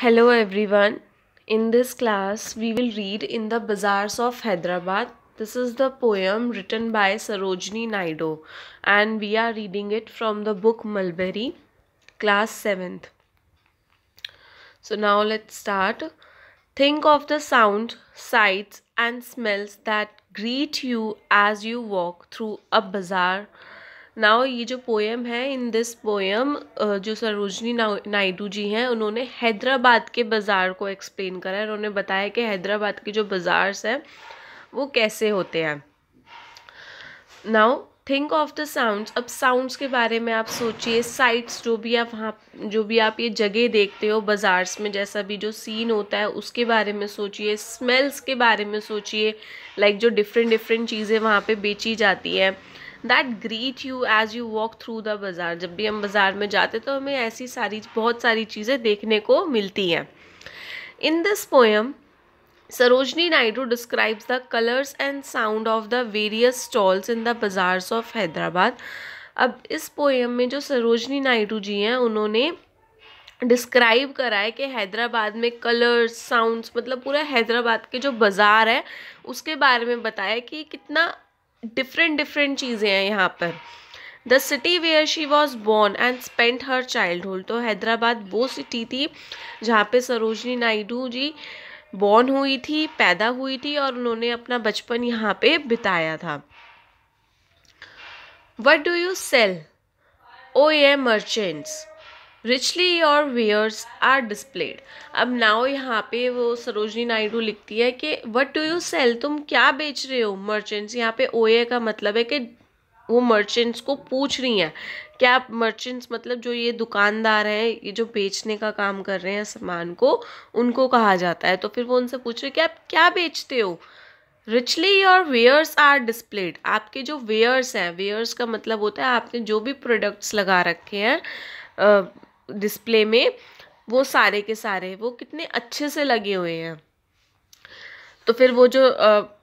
Hello everyone. In this class, we will read In the Bazaars of Hyderabad. This is the poem written by Sarojini Naidu and we are reading it from the book Mulberry, class 7th. So now let's start. Think of the sound, sights and smells that greet you as you walk through a bazaar now ये जो poem है इन this poem जो सरोजनी नायडू जी हैं उन्होंने हैदराबाद के बाज़ार को explain करा है उन्होंने बताया कि हैदराबाद के जो बाज़ार्स हैं वो कैसे होते हैं now think of the sounds अब साउंड्स के बारे में आप सोचिए साइट्स जो भी आप वहाँ जो भी आप ये जगह देखते हो बाज़ार्स में जैसा भी जो सीन होता है उसके बारे में सोचिए स्मेल्स के बारे में सोचिए लाइक like जो डिफरेंट डिफरेंट चीज़ें वहाँ पे बेची जाती हैं that greet you as you walk through the bazaar जब भी हम बाज़ार में जाते तो हमें ऐसी सारी बहुत सारी चीज़ें देखने को मिलती हैं in this poem Sarojini Naidu describes the colours and sound of the various stalls in the bazaars of Hyderabad अब इस पोएम में जो सरोजनी नायडू जी हैं उन्होंने डिस्क्राइब करा है कि हैदराबाद में कलर्स साउंड्स मतलब पूरा हैदराबाद के जो बाज़ार है उसके बारे में बताया कि कितना डिफरेंट डिफरेंट चीज़ें हैं यहाँ पर the city where she was born and spend her childhood तो हैदराबाद वो सिटी थी जहाँ पे सरोजनी नायडू जी बॉर्न हुई थी पैदा हुई थी और उन्होंने अपना बचपन यहाँ पे बिताया था what do you sell O ye merchants richly your wares are displayed अब नाव यहाँ पे वो सरोजनी नायडू लिखती है कि वट डू यू सेल तुम क्या बेच रहे हो मर्चेंट्स यहाँ पे ए का मतलब है कि वो मर्चेंट्स को पूछ रही हैं क्या मर्चेंट्स मतलब जो ये दुकानदार हैं ये जो बेचने का काम कर रहे हैं सामान को उनको कहा जाता है तो फिर वो उनसे पूछ रहे कि आप क्या बेचते हो richly your wares are displayed आपके जो वेयर्स हैं वेयर्स का मतलब होता है आपने जो भी प्रोडक्ट्स लगा रखे हैं डिस्प्ले में वो सारे के सारे वो कितने अच्छे से लगे हुए हैं तो फिर वो जो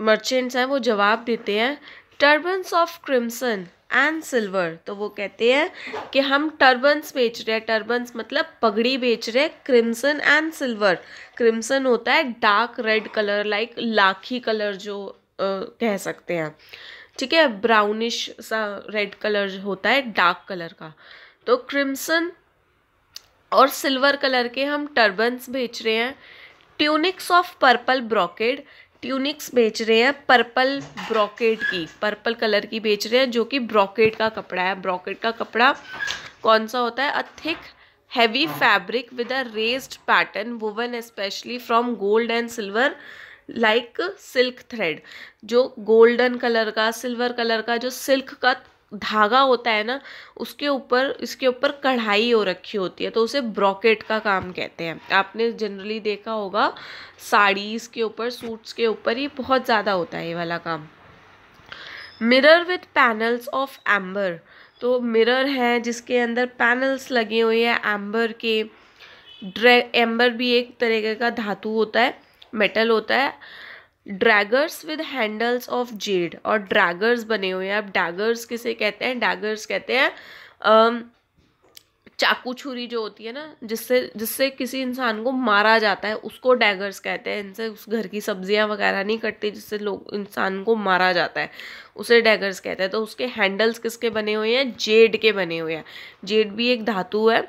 मर्चेंट्स हैं वो जवाब देते हैं turbans of crimson and silver तो वो कहते हैं कि हम टर्बन्स बेच रहे हैं टर्बन्स मतलब पगड़ी बेच रहे हैं क्रिम्सन एंड सिल्वर क्रिम्सन होता है डार्क रेड कलर लाइक लाखी कलर जो uh, कह सकते हैं ठीक है ब्राउनिश सा रेड कलर होता है डार्क कलर का तो क्रिम्सन और सिल्वर कलर के हम टर्बन्स बेच रहे हैं tunics of purple brocade tunics बेच रहे हैं पर्पल ब्रॉकेट की पर्पल कलर की बेच रहे हैं जो कि ब्रॉकेट का कपड़ा है ब्रॉकेट का कपड़ा कौन सा होता है a thick heavy fabric with a raised pattern woven specially from gold and silver like silk thread जो गोल्डन कलर का सिल्वर कलर का जो सिल्क का धागा होता है ना उसके ऊपर इसके ऊपर कढ़ाई हो रखी होती है तो उसे ब्रॉकेट का काम कहते हैं आपने जनरली देखा होगा साड़ीज़ के ऊपर सूट्स के ऊपर ये बहुत ज़्यादा होता है ये वाला काम mirror with panels of amber तो मिरर है जिसके अंदर पैनल्स लगे हुए हैं एम्बर के ड्रे एम्बर भी एक तरीके का धातु होता है मेटल होता है daggers with handles of jade और ड्रैगर्स बने हुए हैं आप डैगर्स किसे कहते हैं डैगर्स कहते हैं चाकू छुरी जो होती है ना जिससे जिससे किसी इंसान को मारा जाता है उसको डैगर्स कहते हैं इनसे उस घर की सब्जियां वगैरह नहीं कटती जिससे लोग इंसान को मारा जाता है उसे डैगर्स कहते हैं तो उसके हैंडल्स किसके बने हुए हैं जेड के बने हुए हैं जेड भी एक धातु है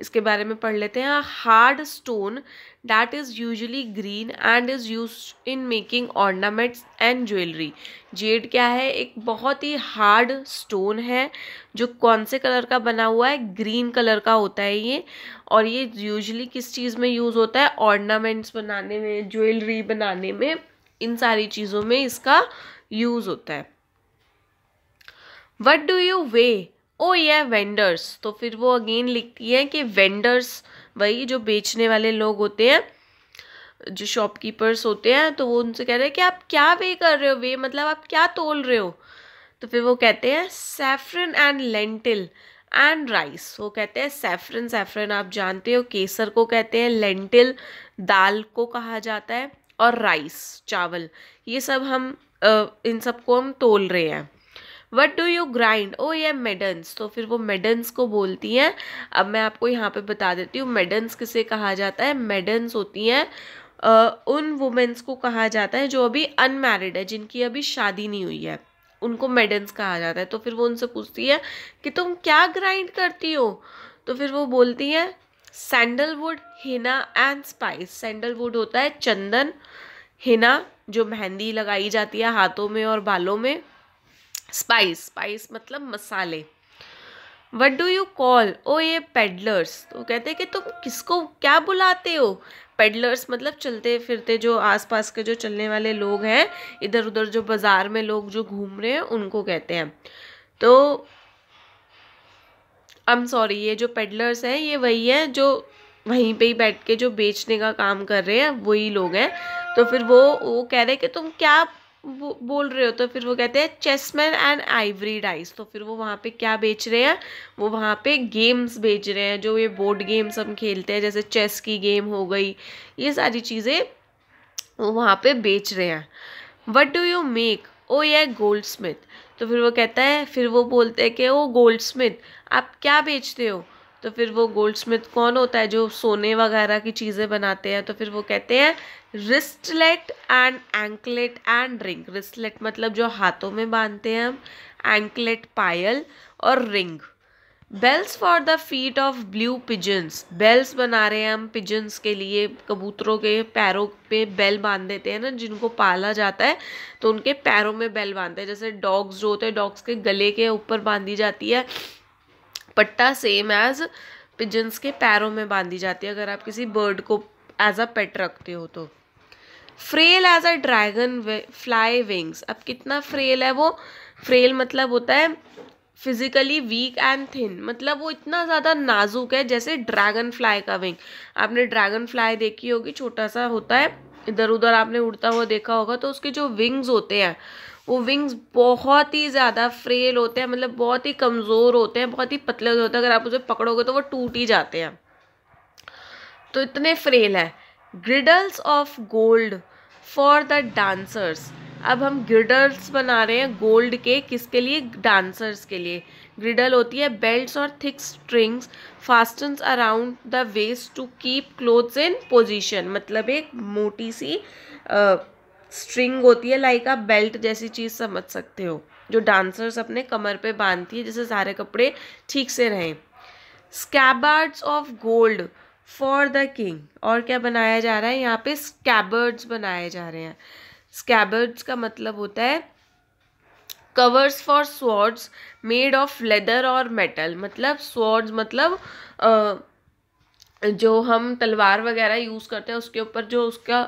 इसके बारे में पढ़ लेते हैं hard stone that is usually green and is use in making ornaments and jewellery jade क्या है एक बहुत ही हार्ड स्टोन है जो कौन से कलर का बना हुआ है ग्रीन कलर का होता है ये और ये यूजली किस चीज़ में यूज़ होता है ऑर्नामेंट्स बनाने में ज्वेलरी बनाने में इन सारी चीज़ों में इसका यूज़ होता है what do you weigh O ye vendors तो फिर वो अगेन लिखती है कि वेंडर्स वही जो बेचने वाले लोग होते हैं जो शॉपकीपर्स होते हैं तो वो उनसे कह रहे हैं कि आप क्या वे कर रहे हो वे मतलब आप क्या तोल रहे हो तो फिर वो कहते हैं saffron and lentil and rice वो कहते हैं सैफरन सेफरन आप जानते हो केसर को कहते हैं लेंटिल दाल को कहा जाता है और राइस चावल ये सब हम इन सबको हम तोल रहे हैं what do you grind O ye maidens तो फिर वो मेडन्स को बोलती हैं अब मैं आपको यहाँ पे बता देती हूँ मेडन्स किसे कहा जाता है मेडन्स होती हैं उन वुमेंस को कहा जाता है जो अभी अनमैरिड है जिनकी अभी शादी नहीं हुई है उनको मेडन्स कहा जाता है तो फिर वो उनसे पूछती है कि तुम क्या ग्राइंड करती हो तो फिर वो बोलती है sandalwood henna and spice sandalwood होता है चंदन हिना जो मेहंदी लगाई जाती है हाथों में और बालों में स्पाइस स्पाइस मतलब मसाले what do you call O ye pedlars तो कहते हैं कि तुम किसको क्या बुलाते हो पेडलर्स मतलब चलते फिरते जो आसपास के जो चलने वाले लोग हैं इधर उधर जो बाज़ार में लोग जो घूम रहे हैं उनको कहते हैं तो आई एम सॉरी ये जो पेडलर्स हैं ये वही हैं जो वहीं पे ही बैठ के जो बेचने का काम कर रहे हैं वही लोग हैं तो फिर वो वो कह रहे हैं कि तुम क्या वो बोल रहे हो तो फिर वो कहते हैं चेसमैन एंड आइवरी डाइस तो फिर वो वहाँ पे क्या बेच रहे हैं वो वहाँ पे गेम्स बेच रहे हैं जो ये बोर्ड गेम्स हम खेलते हैं जैसे चेस की गेम हो गई ये सारी चीज़ें वो वहाँ पे बेच रहे हैं what do you make O ye gold Smith तो फिर वो कहता है फिर वो बोलते हैं कि ओ गोल्ड स्मिथ आप क्या बेचते हो तो फिर वो गोल्ड स्मिथ कौन होता है जो सोने वगैरह की चीज़ें बनाते हैं तो फिर वो कहते हैं wristlet and anklet and ring wristlet मतलब जो हाथों में बांधते हैं हम एंकलेट पायल और ring bells for the feet of blue pigeons bells बना रहे हैं हम पिजन्स के लिए कबूतरों के पैरों पे बेल बांध देते हैं ना जिनको पाला जाता है तो उनके पैरों में बेल बांधते हैं जैसे डॉग्स जो होते हैं डॉग्स के गले के ऊपर बांधी जाती है दुपट्टा सेम एज़ पिजन्स के पैरों में बांधी जाती है अगर आप किसी बर्ड को एज अ पेट रखते हो तो frail as a dragonfly wings अब कितना फ्रेल है वो फ्रेल मतलब होता है फिजिकली वीक एंड थिन मतलब वो इतना ज़्यादा नाजुक है जैसे ड्रैगन फ्लाई का विंग आपने ड्रैगन फ्लाई देखी होगी छोटा सा होता है इधर उधर आपने उड़ता हुआ देखा होगा तो उसके जो विंग्स होते हैं वो विंग्स बहुत ही ज़्यादा फ्रेल होते हैं मतलब बहुत ही कमज़ोर होते हैं बहुत ही पतले होते हैं अगर आप उसे पकड़ोगे तो वो टूट ही जाते हैं तो इतने फ्रेल है girdles of gold for the dancers अब हम ग्रिडल्स बना रहे हैं गोल्ड के किसके लिए डांसर्स के लिए ग्रिडल होती है बेल्ट्स और thick strings fastens around the waist to keep clothes in position मतलब एक मोटी सी आ, स्ट्रिंग होती है लाइक आप बेल्ट जैसी चीज़ समझ सकते हो जो डांसर्स अपने कमर पे बांधती है जिससे सारे कपड़े ठीक से रहें scabbards of gold for the king और क्या बनाया जा रहा है यहाँ पे स्कैबर्ड्स बनाए जा रहे हैं स्कैबर्ड्स का मतलब होता है covers for swords made of leather और मेटल मतलब स्वॉर्ड्स मतलब आ, जो हम तलवार वगैरह यूज़ करते हैं उसके ऊपर जो उसका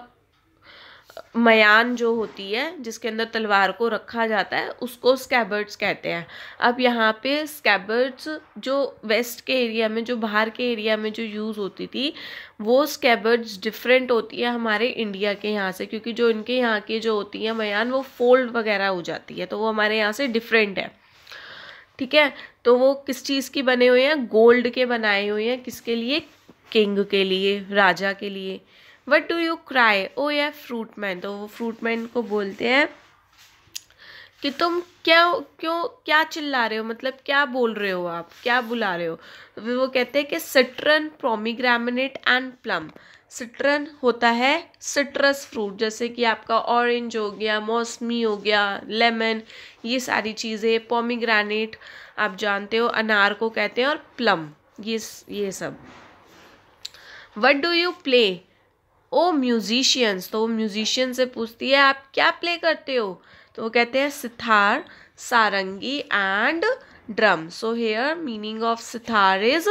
मयान जो होती है जिसके अंदर तलवार को रखा जाता है उसको स्कैबर्ड्स कहते हैं अब यहाँ पे स्कैबर्ड्स जो वेस्ट के एरिया में जो बाहर के एरिया में जो यूज़ होती थी वो स्कैबर्ड्स डिफरेंट होती है हमारे इंडिया के यहाँ से क्योंकि जो इनके यहाँ के जो होती हैं मयान वो फोल्ड वगैरह हो जाती है तो वो हमारे यहाँ से डिफरेंट है ठीक है तो वो किस चीज़ की बने हुए हैं गोल्ड के बनाए हुए हैं किसके लिए किंग के लिए राजा के लिए what do you cry O ye fruit man तो वो फ्रूट मैन को बोलते हैं कि तुम क्या क्यों क्या चिल्ला रहे हो मतलब क्या बोल रहे हो आप क्या बुला रहे हो तो वो कहते हैं कि सिट्रन प्रोमीग्रामिनेट एंड प्लम सिट्रन होता है सिट्रस फ्रूट जैसे कि आपका ऑरेंज हो गया मौसमी हो गया लेमन ये सारी चीज़ें पोमीग्रानेट आप जानते हो अनार को कहते हैं और प्लम ये ये सब what do you play O musicians तो वो म्यूजिशियन से पूछती है आप क्या प्ले करते हो तो वो कहते हैं sitar sarangi and drum so here meaning of sitar is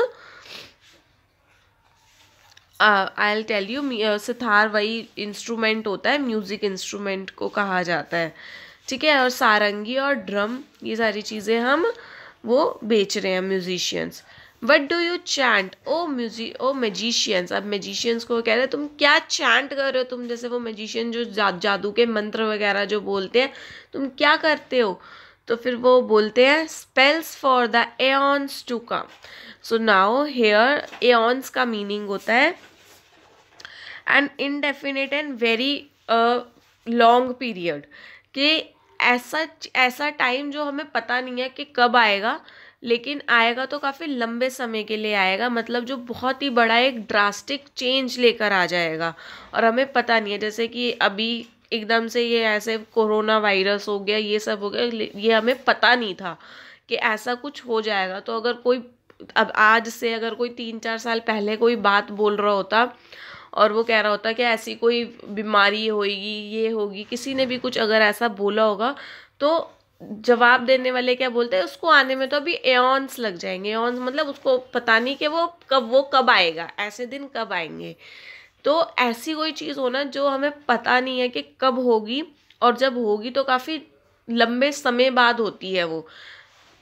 I'll tell you sitar वही इंस्ट्रूमेंट होता है म्यूज़िक इंस्ट्रूमेंट को कहा जाता है ठीक है और सारंगी और ड्रम ये सारी चीज़ें हम वो बेच रहे हैं musicians what do you chant O music O magicians अब मेजिशियंस को कह रहे हैं तुम क्या चैंट कर रहे हो तुम जैसे वो मेजिशियन जो जा, जादू के मंत्र वगैरह जो बोलते हैं तुम क्या करते हो तो फिर वो बोलते हैं spells for the aeons to come so now here aeons का मीनिंग होता है an indefinite and very long period कि ऐसा ऐसा टाइम जो हमें पता नहीं है कि कब आएगा लेकिन आएगा तो काफ़ी लंबे समय के लिए आएगा मतलब जो बहुत ही बड़ा एक ड्रास्टिक चेंज लेकर आ जाएगा और हमें पता नहीं है जैसे कि अभी एकदम से ये ऐसे कोरोना वायरस हो गया ये सब हो गया ये हमें पता नहीं था कि ऐसा कुछ हो जाएगा तो अगर कोई अब आज से अगर कोई तीन चार साल पहले कोई बात बोल रहा होता और वो कह रहा होता कि ऐसी कोई बीमारी होगी ये होगी किसी ने भी कुछ अगर ऐसा बोला होगा तो जवाब देने वाले क्या बोलते हैं उसको आने में तो अभी एन्स लग जाएंगे एन्स मतलब उसको पता नहीं कि वो कब वो कब आएगा ऐसे दिन कब आएंगे तो ऐसी कोई चीज़ होना जो हमें पता नहीं है कि कब होगी और जब होगी तो काफ़ी लंबे समय बाद होती है वो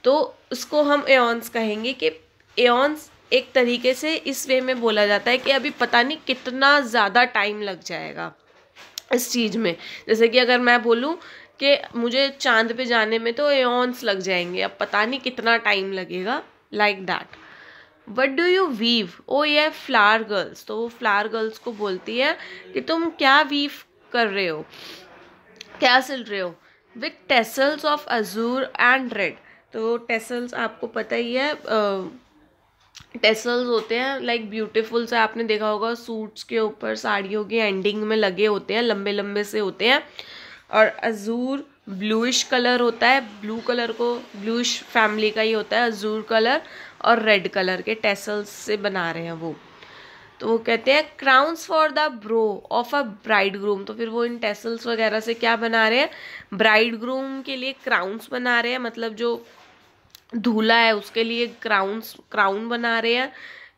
तो उसको हम एन्स कहेंगे कि एन्स एक तरीके से इस वे में बोला जाता है कि अभी पता नहीं कितना ज़्यादा टाइम लग जाएगा इस चीज़ में जैसे कि अगर मैं बोलूँ कि मुझे चांद पे जाने में तो एन्स लग जाएंगे अब पता नहीं कितना टाइम लगेगा like that what do you weave O ye flower girls तो वो फ्लावर गर्ल्स को बोलती है कि तुम क्या वीव कर रहे हो क्या सिल रहे हो with tassels of azure and red तो टेसल्स आपको पता ही है टेसल्स होते हैं लाइक ब्यूटिफुल से आपने देखा होगा सूट्स के ऊपर साड़ियों के एंडिंग में लगे होते हैं लंबे लंबे से होते हैं और अज़ूर ब्लूइश कलर होता है ब्लू कलर को ब्लूइश फैमिली का ही होता है अज़ूर कलर और रेड कलर के टेसल्स से बना रहे हैं वो तो वो कहते हैं crowns for the brow of a bridegroom तो फिर वो इन टेसल्स वगैरह से क्या बना रहे हैं ब्राइड ग्रूम के लिए क्राउन्स बना रहे हैं मतलब जो धूला है उसके लिए क्राउन्स क्राउन बना रहे हैं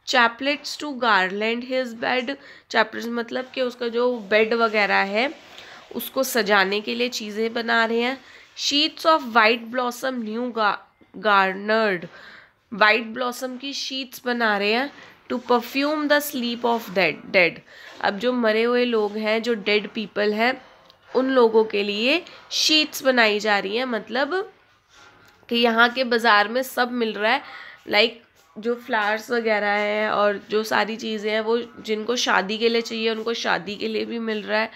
chaplets to garland his bed chaplets मतलब कि उसका जो बेड वगैरह है उसको सजाने के लिए चीज़ें बना रहे हैं sheets of white blossom new garnered white blossom की शीट्स बना रहे हैं to perfume the sleep of dead dead अब जो मरे हुए लोग हैं जो डेड पीपल हैं उन लोगों के लिए शीट्स बनाई जा रही हैं मतलब कि यहाँ के बाज़ार में सब मिल रहा है लाइक like, जो फ्लावर्स वगैरह हैं और जो सारी चीज़ें हैं वो जिनको शादी के लिए चाहिए उनको शादी के लिए भी मिल रहा है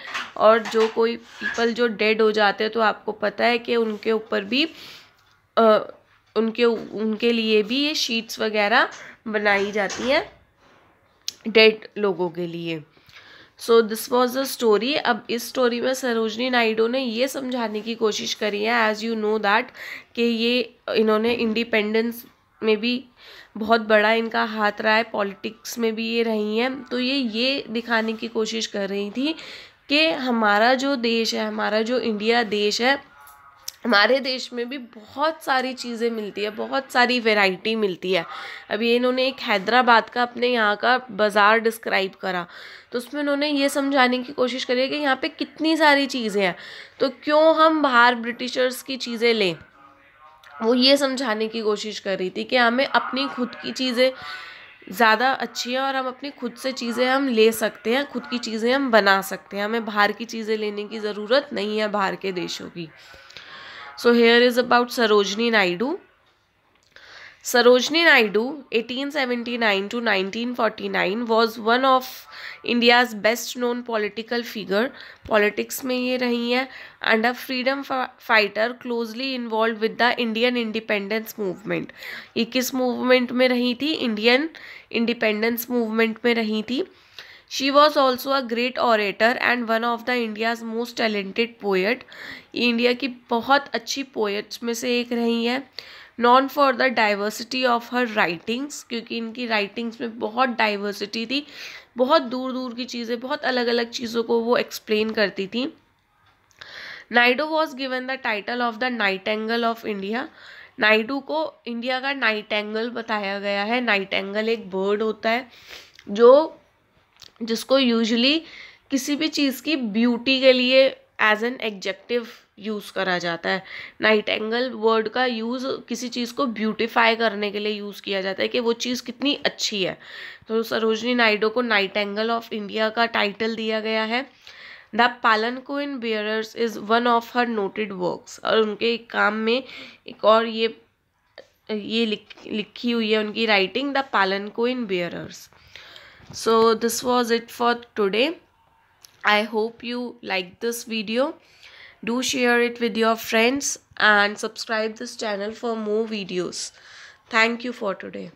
और जो कोई पीपल जो डेड हो जाते हैं तो आपको पता है कि उनके ऊपर भी आ, उनके उनके लिए भी ये शीट्स वगैरह बनाई जाती हैं डेड लोगों के लिए so this was the story अब इस स्टोरी में सरोजनी नायडू ने ये समझाने की कोशिश करी है एज़ यू नो दैट कि ये इन्होंने इंडिपेंडेंस में भी बहुत बड़ा इनका हाथ रहा है पॉलिटिक्स में भी ये रही हैं तो ये ये दिखाने की कोशिश कर रही थी कि हमारा जो देश है हमारा जो इंडिया देश है हमारे देश में भी बहुत सारी चीज़ें मिलती है बहुत सारी वैरायटी मिलती है अभी इन्होंने एक हैदराबाद का अपने यहाँ का बाज़ार डिस्क्राइब करा तो उसमें उन्होंने ये समझाने की कोशिश करी कि यहाँ पे कितनी सारी चीज़ें हैं तो क्यों हम बाहर ब्रिटिशर्स की चीज़ें लें वो ये समझाने की कोशिश कर रही थी कि हमें अपनी खुद की चीज़ें ज़्यादा अच्छी है और हम अपनी खुद से चीज़ें हम ले सकते हैं खुद की चीज़ें हम बना सकते हैं हमें बाहर की चीज़ें लेने की ज़रूरत नहीं है बाहर के देशों की so here is about Sarojini Naidu Sarojini Naidu 1879 seventy nine to nineteen forty nine was one of India's best known political figure politics में ये रही हैं and a freedom fighter closely involve with the Indian independence movement ये किस मूवमेंट में रही थी Indian independence movement में रही थी she was also a great orator and one of the India's most talented poet ये इंडिया की बहुत अच्छी पोएट्स में से एक रही हैं known for the diversity of her writings क्योंकि इनकी राइटिंग्स में बहुत डाइवर्सिटी थी बहुत दूर दूर की चीज़ें बहुत अलग अलग चीज़ों को वो एक्सप्लेन करती थी Naidu was given the title of the nightingale of India Naidu को इंडिया का नाइट एंगल बताया गया है नाइट एंगल एक बर्ड होता है जो जिसको यूजली किसी भी चीज़ की ब्यूटी के लिए एज एन एग्जेक्टिव यूज़ करा जाता है नाइट एंगल वर्ड का यूज़ किसी चीज़ को ब्यूटिफाई करने के लिए यूज़ किया जाता है कि वो चीज़ कितनी अच्छी है तो सरोजनी नायडू को नाइट एंगल ऑफ इंडिया का टाइटल दिया गया है the palan palanquin bearers is one of her noted works और उनके काम में एक और ये ये लिख, लिखी हुई है उनकी writing the palan palanquin bearers so this was it for today I hope you like this video do share it with your friends and subscribe this channel for more videos thank you for today